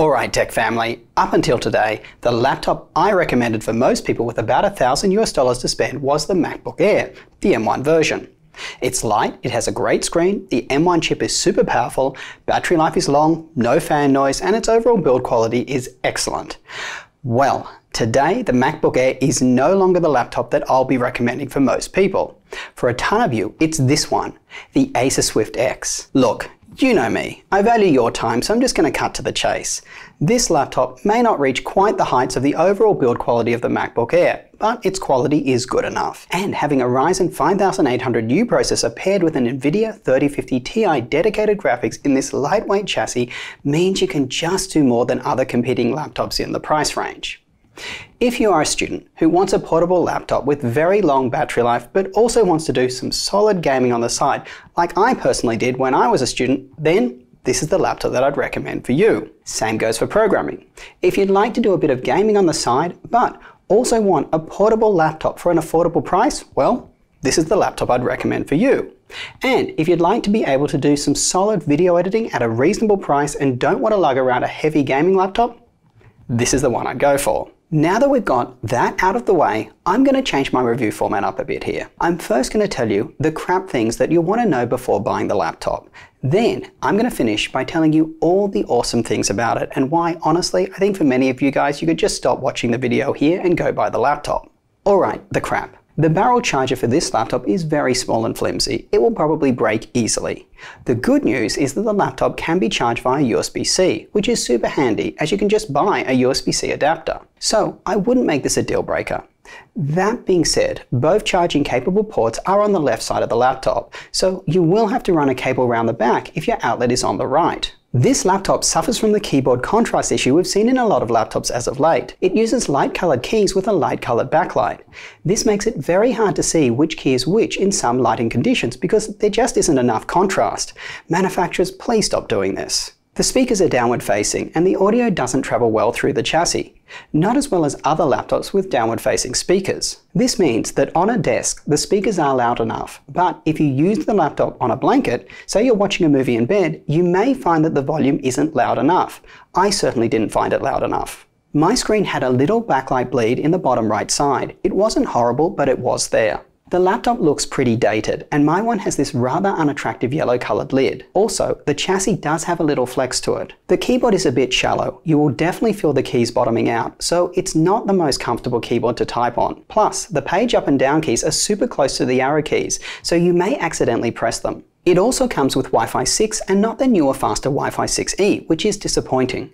Alright tech family, up until today, the laptop I recommended for most people with about a thousand US dollars to spend was the MacBook Air, the M1 version. It's light, it has a great screen, the M1 chip is super powerful, battery life is long, no fan noise, and its overall build quality is excellent. Well, today the MacBook Air is no longer the laptop that I'll be recommending for most people. For a ton of you, it's this one, the Acer Swift X. Look, you know me, I value your time, so I'm just going to cut to the chase. This laptop may not reach quite the heights of the overall build quality of the MacBook Air, but its quality is good enough. And having a Ryzen 5800U processor paired with an NVIDIA 3050 Ti dedicated graphics in this lightweight chassis means you can just do more than other competing laptops in the price range. If you are a student who wants a portable laptop with very long battery life but also wants to do some solid gaming on the side, like I personally did when I was a student, then this is the laptop that I'd recommend for you. Same goes for programming. If you'd like to do a bit of gaming on the side but also want a portable laptop for an affordable price, well, this is the laptop I'd recommend for you. And if you'd like to be able to do some solid video editing at a reasonable price and don't want to lug around a heavy gaming laptop, this is the one I'd go for. Now that we've got that out of the way, I'm going to change my review format up a bit here. I'm first going to tell you the crap things that you'll want to know before buying the laptop. Then I'm going to finish by telling you all the awesome things about it and why, honestly, I think for many of you guys, you could just stop watching the video here and go buy the laptop. Alright, the crap. The barrel charger for this laptop is very small and flimsy. It will probably break easily. The good news is that the laptop can be charged via USB-C, which is super handy as you can just buy a USB-C adapter. So I wouldn't make this a deal breaker. That being said, both charging capable ports are on the left side of the laptop, so you will have to run a cable around the back if your outlet is on the right. This laptop suffers from the keyboard contrast issue we've seen in a lot of laptops as of late. It uses light colored keys with a light colored backlight. This makes it very hard to see which key is which in some lighting conditions because there just isn't enough contrast. Manufacturers, please stop doing this. The speakers are downward facing and the audio doesn't travel well through the chassis, not as well as other laptops with downward facing speakers. This means that on a desk, the speakers are loud enough, but if you use the laptop on a blanket, say you're watching a movie in bed, you may find that the volume isn't loud enough. I certainly didn't find it loud enough. My screen had a little backlight bleed in the bottom right side. It wasn't horrible, but it was there. The laptop looks pretty dated, and my one has this rather unattractive yellow coloured lid. Also, the chassis does have a little flex to it. The keyboard is a bit shallow, you will definitely feel the keys bottoming out, so it's not the most comfortable keyboard to type on. Plus, the page up and down keys are super close to the arrow keys, so you may accidentally press them. It also comes with Wi-Fi 6 and not the newer faster Wi-Fi 6E, which is disappointing.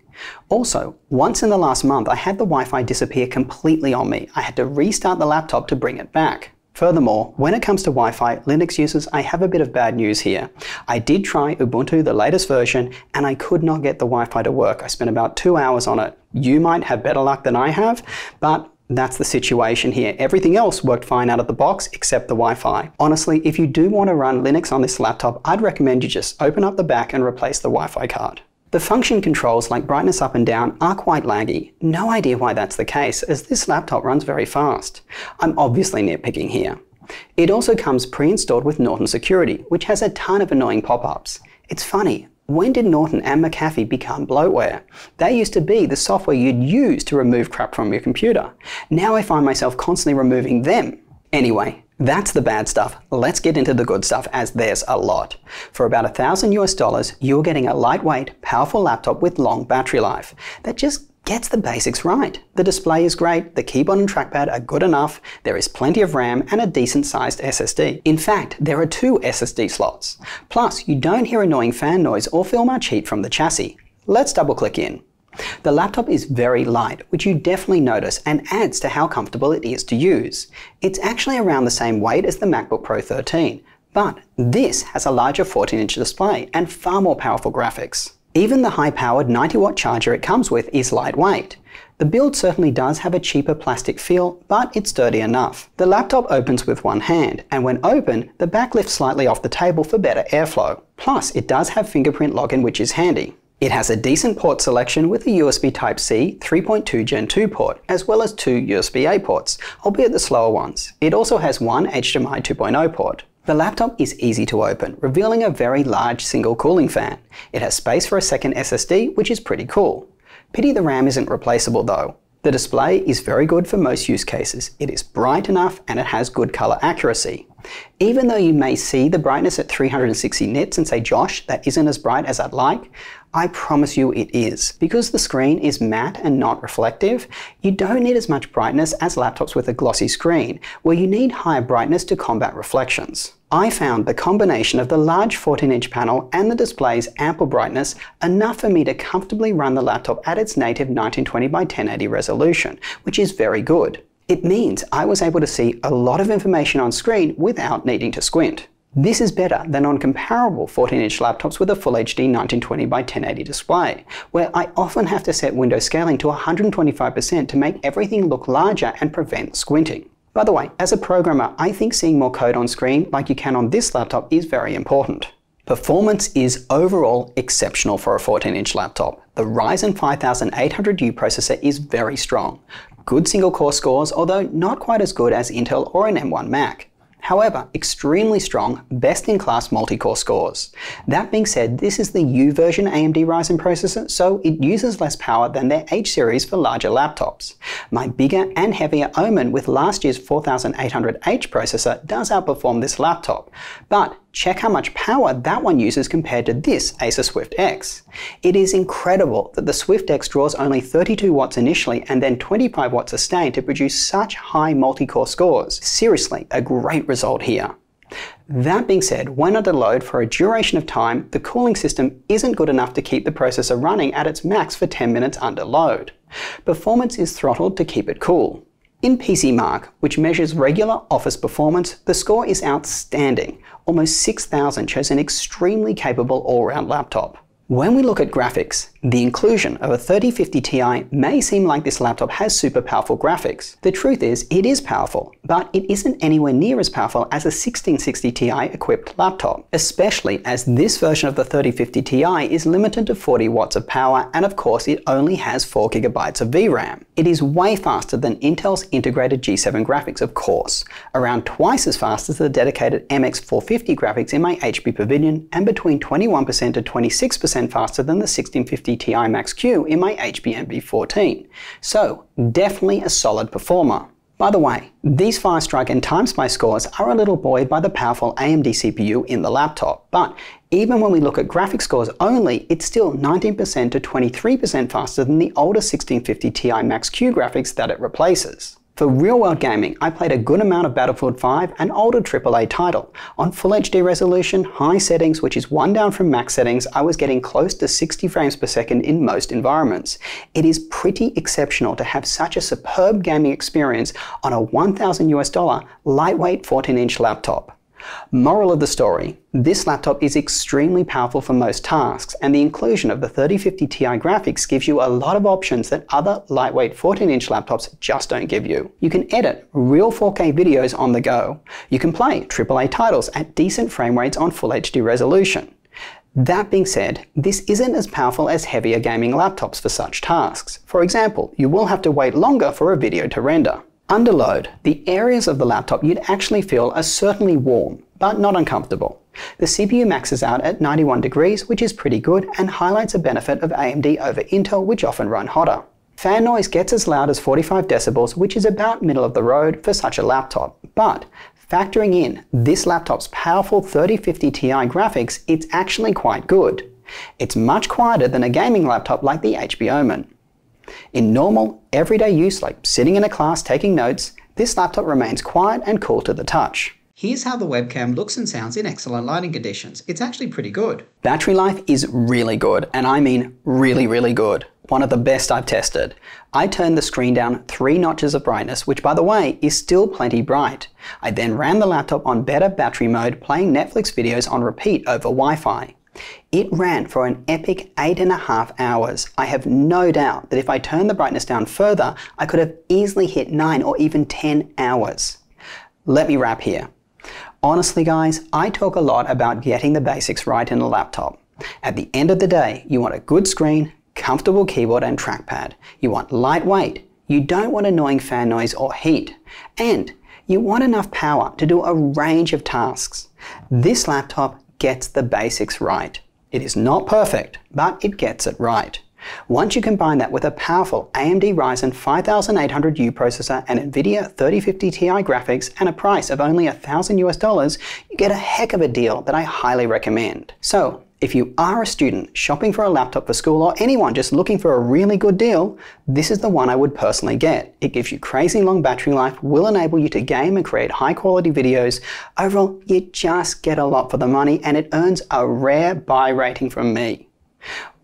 Also, once in the last month I had the Wi-Fi disappear completely on me. I had to restart the laptop to bring it back. Furthermore, when it comes to Wi-Fi, Linux users, I have a bit of bad news here. I did try Ubuntu, the latest version, and I could not get the Wi-Fi to work. I spent about two hours on it. You might have better luck than I have, but that's the situation here. Everything else worked fine out of the box except the Wi-Fi. Honestly, if you do want to run Linux on this laptop, I'd recommend you just open up the back and replace the Wi-Fi card. The function controls like brightness up and down are quite laggy. No idea why that's the case, as this laptop runs very fast. I'm obviously nitpicking here. It also comes pre-installed with Norton Security, which has a ton of annoying pop-ups. It's funny, when did Norton and McAfee become bloatware? They used to be the software you'd use to remove crap from your computer. Now I find myself constantly removing them. Anyway, that's the bad stuff. Let's get into the good stuff as there's a lot. For about a thousand US dollars, you're getting a lightweight, powerful laptop with long battery life that just gets the basics right. The display is great, the keyboard and trackpad are good enough, there is plenty of RAM and a decent sized SSD. In fact, there are two SSD slots. Plus, you don't hear annoying fan noise or feel much heat from the chassis. Let's double click in. The laptop is very light, which you definitely notice and adds to how comfortable it is to use. It's actually around the same weight as the MacBook Pro 13, but this has a larger 14-inch display and far more powerful graphics. Even the high-powered 90-watt charger it comes with is lightweight. The build certainly does have a cheaper plastic feel, but it's sturdy enough. The laptop opens with one hand, and when open, the back lifts slightly off the table for better airflow. Plus, it does have fingerprint login which is handy. It has a decent port selection with a USB Type-C 3.2 Gen 2 port, as well as two USB-A ports, albeit the slower ones. It also has one HDMI 2.0 port. The laptop is easy to open, revealing a very large single cooling fan. It has space for a second SSD, which is pretty cool. Pity the RAM isn't replaceable though. The display is very good for most use cases. It is bright enough and it has good color accuracy. Even though you may see the brightness at 360 nits and say, Josh, that isn't as bright as I'd like, I promise you it is. Because the screen is matte and not reflective, you don't need as much brightness as laptops with a glossy screen, where you need higher brightness to combat reflections. I found the combination of the large 14-inch panel and the display's ample brightness enough for me to comfortably run the laptop at its native 1920 by 1080 resolution, which is very good. It means I was able to see a lot of information on screen without needing to squint. This is better than on comparable 14-inch laptops with a Full HD 1920x1080 display, where I often have to set window scaling to 125% to make everything look larger and prevent squinting. By the way, as a programmer, I think seeing more code on screen like you can on this laptop is very important. Performance is overall exceptional for a 14-inch laptop. The Ryzen 5800U processor is very strong. Good single core scores, although not quite as good as Intel or an M1 Mac. However, extremely strong, best-in-class multi-core scores. That being said, this is the U version AMD Ryzen processor, so it uses less power than their H series for larger laptops. My bigger and heavier Omen with last year's 4800H processor does outperform this laptop, but check how much power that one uses compared to this Acer Swift X. It is incredible that the Swift X draws only 32 watts initially and then 25 watts sustained to produce such high multi-core scores. Seriously, a great result here. That being said, when under load for a duration of time, the cooling system isn't good enough to keep the processor running at its max for 10 minutes under load. Performance is throttled to keep it cool. In PCMark, which measures regular office performance, the score is outstanding. Almost 6,000 shows an extremely capable all-round laptop. When we look at graphics, the inclusion of a 3050 Ti may seem like this laptop has super powerful graphics. The truth is, it is powerful, but it isn't anywhere near as powerful as a 1660 Ti equipped laptop, especially as this version of the 3050 Ti is limited to 40 watts of power and of course it only has 4 gigabytes of VRAM. It is way faster than Intel's integrated G7 graphics, of course, around twice as fast as the dedicated MX450 graphics in my HP Pavilion and between 21% to 26% percent faster than the 1650 Ti Max-Q in my HP 14 So definitely a solid performer. By the way, these Firestrike and TimeSpy scores are a little buoyed by the powerful AMD CPU in the laptop, but even when we look at graphics scores only, it's still 19% to 23% faster than the older 1650 Ti Max-Q graphics that it replaces. For real world gaming, I played a good amount of Battlefield 5, an older AAA title. On full HD resolution, high settings, which is one down from max settings, I was getting close to 60 frames per second in most environments. It is pretty exceptional to have such a superb gaming experience on a 1000 US dollar lightweight 14 inch laptop. Moral of the story, this laptop is extremely powerful for most tasks, and the inclusion of the 3050 Ti graphics gives you a lot of options that other lightweight 14-inch laptops just don't give you. You can edit real 4K videos on the go. You can play AAA titles at decent frame rates on Full HD resolution. That being said, this isn't as powerful as heavier gaming laptops for such tasks. For example, you will have to wait longer for a video to render. Under load, the areas of the laptop you'd actually feel are certainly warm, but not uncomfortable. The CPU maxes out at 91 degrees, which is pretty good, and highlights a benefit of AMD over Intel, which often run hotter. Fan noise gets as loud as 45 decibels, which is about middle of the road for such a laptop. But factoring in this laptop's powerful 3050 Ti graphics, it's actually quite good. It's much quieter than a gaming laptop like the HP Omen. In normal, everyday use like sitting in a class taking notes, this laptop remains quiet and cool to the touch. Here's how the webcam looks and sounds in excellent lighting conditions. It's actually pretty good. Battery life is really good, and I mean really, really good. One of the best I've tested. I turned the screen down three notches of brightness, which by the way, is still plenty bright. I then ran the laptop on better battery mode, playing Netflix videos on repeat over Wi-Fi. It ran for an epic eight and a half hours. I have no doubt that if I turned the brightness down further, I could have easily hit nine or even 10 hours. Let me wrap here. Honestly, guys, I talk a lot about getting the basics right in a laptop. At the end of the day, you want a good screen, comfortable keyboard and trackpad. You want lightweight. You don't want annoying fan noise or heat. And you want enough power to do a range of tasks. This laptop gets the basics right. It is not perfect, but it gets it right. Once you combine that with a powerful AMD Ryzen 5800U processor and NVIDIA 3050 Ti graphics and a price of only 1000 US dollars, you get a heck of a deal that I highly recommend. So, if you are a student shopping for a laptop for school or anyone just looking for a really good deal, this is the one I would personally get. It gives you crazy long battery life, will enable you to game and create high quality videos. Overall, you just get a lot for the money and it earns a rare buy rating from me.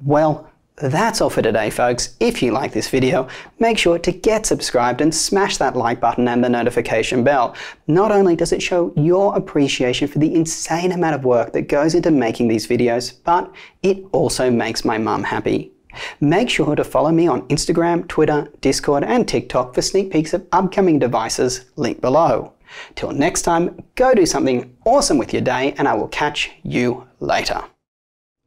Well, that's all for today folks. If you like this video, make sure to get subscribed and smash that like button and the notification bell. Not only does it show your appreciation for the insane amount of work that goes into making these videos, but it also makes my mum happy. Make sure to follow me on Instagram, Twitter, Discord and TikTok for sneak peeks of upcoming devices linked below. Till next time, go do something awesome with your day and I will catch you later.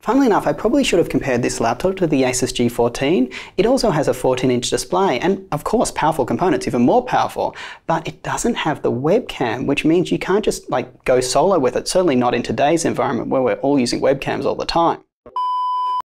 Funnily enough, I probably should have compared this laptop to the Asus G14. It also has a 14-inch display and, of course, powerful components, even more powerful, but it doesn't have the webcam, which means you can't just like go solo with it, certainly not in today's environment where we're all using webcams all the time.